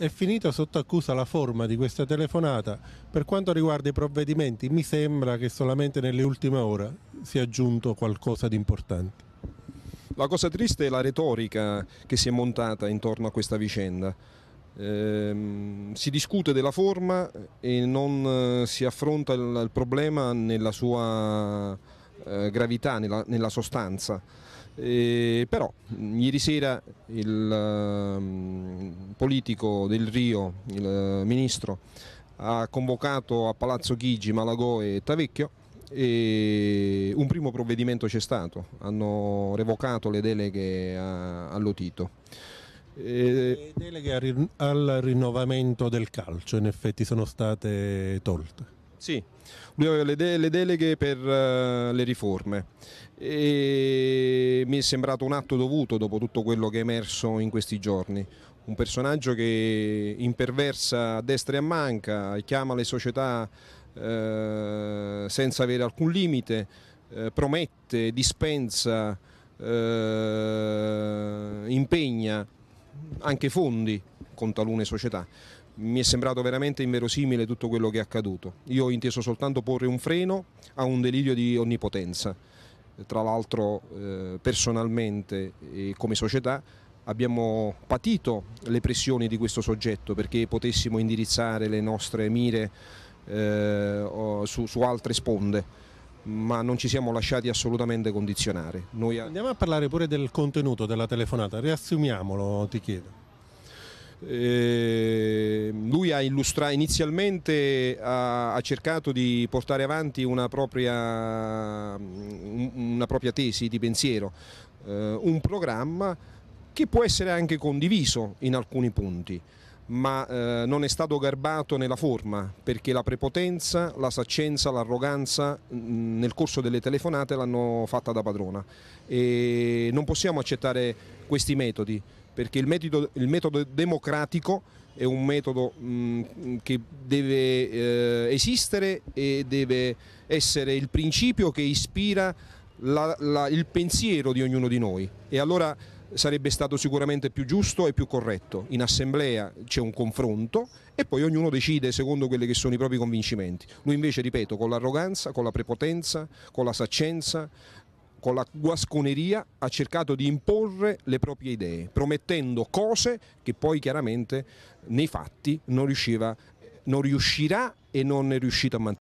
è finita sotto accusa la forma di questa telefonata. Per quanto riguarda i provvedimenti, mi sembra che solamente nelle ultime ore sia aggiunto qualcosa di importante. La cosa triste è la retorica che si è montata intorno a questa vicenda. Eh, si discute della forma e non eh, si affronta il, il, problema nella sua eh, gravità, nella, nella sostanza. Eh, però ieri sera il um, politico del Rio, il uh, ministro, ha convocato a Palazzo Chigi, Malagò e Tavecchio e un primo provvedimento c'è stato, hanno revocato le deleghe all'Otito. a eh, Le deleghe al rinnovamento del calcio in effetti sono state tolte. Sì, le, de le deleghe per uh, le riforme e mi è sembrato un atto dovuto dopo tutto quello che è emerso in questi giorni. Un personaggio che imperversa a destra e a manca, chiama le società uh, senza avere alcun limite, uh, promette, dispensa, impegna anche fondi con talune società. Mi è sembrato veramente inverosimile tutto quello che è accaduto. Io ho inteso soltanto porre un freno a un delirio di onnipotenza. Tra l'altro eh, personalmente e come società abbiamo patito le pressioni di questo soggetto perché potessimo indirizzare le nostre mire eh, su, su altre sponde ma non ci siamo lasciati assolutamente condizionare. Noi... Andiamo a parlare pure del contenuto della telefonata, riassumiamolo ti chiedo. Ehm, lui ha illustrato, inizialmente ha, ha, cercato di portare avanti una propria, mm, una propria tesi di pensiero, eh, un programma che può essere anche condiviso in alcuni punti ma eh, non è stato garbato nella forma perché la prepotenza, la saccenza, l'arroganza mm, nel corso delle telefonate l'hanno fatta da padrona e non possiamo accettare questi metodi perché il metodo, il metodo democratico è un metodo mh, mm, che deve eh, esistere e deve essere il principio che ispira la, la, il pensiero di ognuno di noi e allora sarebbe stato sicuramente più giusto e più corretto. In assemblea c'è un confronto e poi ognuno decide secondo quelli che sono i propri convincimenti. Lui invece, ripeto, con l'arroganza, con la prepotenza, con la saccenza, con la guasconeria ha cercato di imporre le proprie idee, promettendo cose che poi chiaramente nei fatti non, riusciva, non riuscirà e non è riuscito a mantenere.